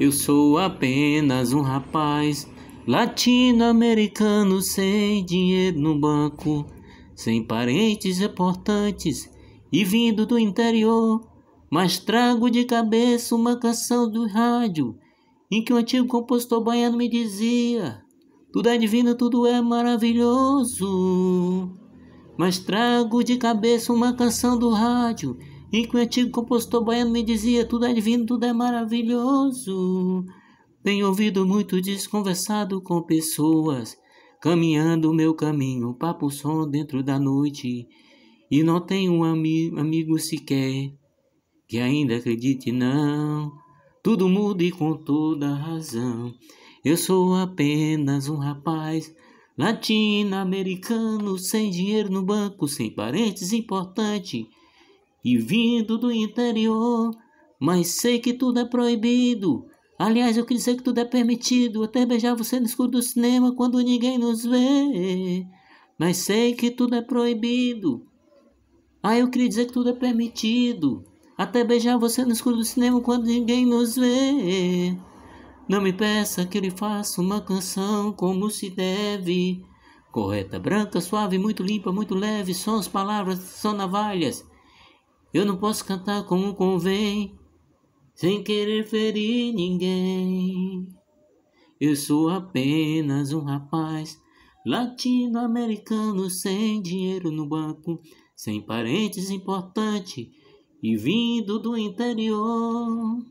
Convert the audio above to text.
Eu sou apenas um rapaz latino-americano sem dinheiro no banco, sem parentes importantes e vindo do interior. Mas trago de cabeça uma canção do rádio em que o um antigo compositor baiano me dizia: Tudo é divino, tudo é maravilhoso. Mas trago de cabeça uma canção do rádio e que o antigo compostor baiano me dizia: tudo é divino, tudo é maravilhoso. Tenho ouvido muito desconversado com pessoas, caminhando o meu caminho, papo som dentro da noite, e não tenho um ami amigo sequer que ainda acredite, não. Tudo muda e com toda razão. Eu sou apenas um rapaz latino-americano, sem dinheiro no banco, sem parentes importante e vindo do interior. Mas sei que tudo é proibido. Aliás, eu queria dizer que tudo é permitido. Até beijar você no escuro do cinema quando ninguém nos vê. Mas sei que tudo é proibido. Ah, eu queria dizer que tudo é permitido. Até beijar você no escuro do cinema quando ninguém nos vê. Não me peça que ele faça uma canção como se deve. Correta, branca, suave, muito limpa, muito leve. as palavras, são navalhas. Eu não posso cantar como convém, sem querer ferir ninguém. Eu sou apenas um rapaz latino-americano sem dinheiro no banco, sem parentes importantes e vindo do interior.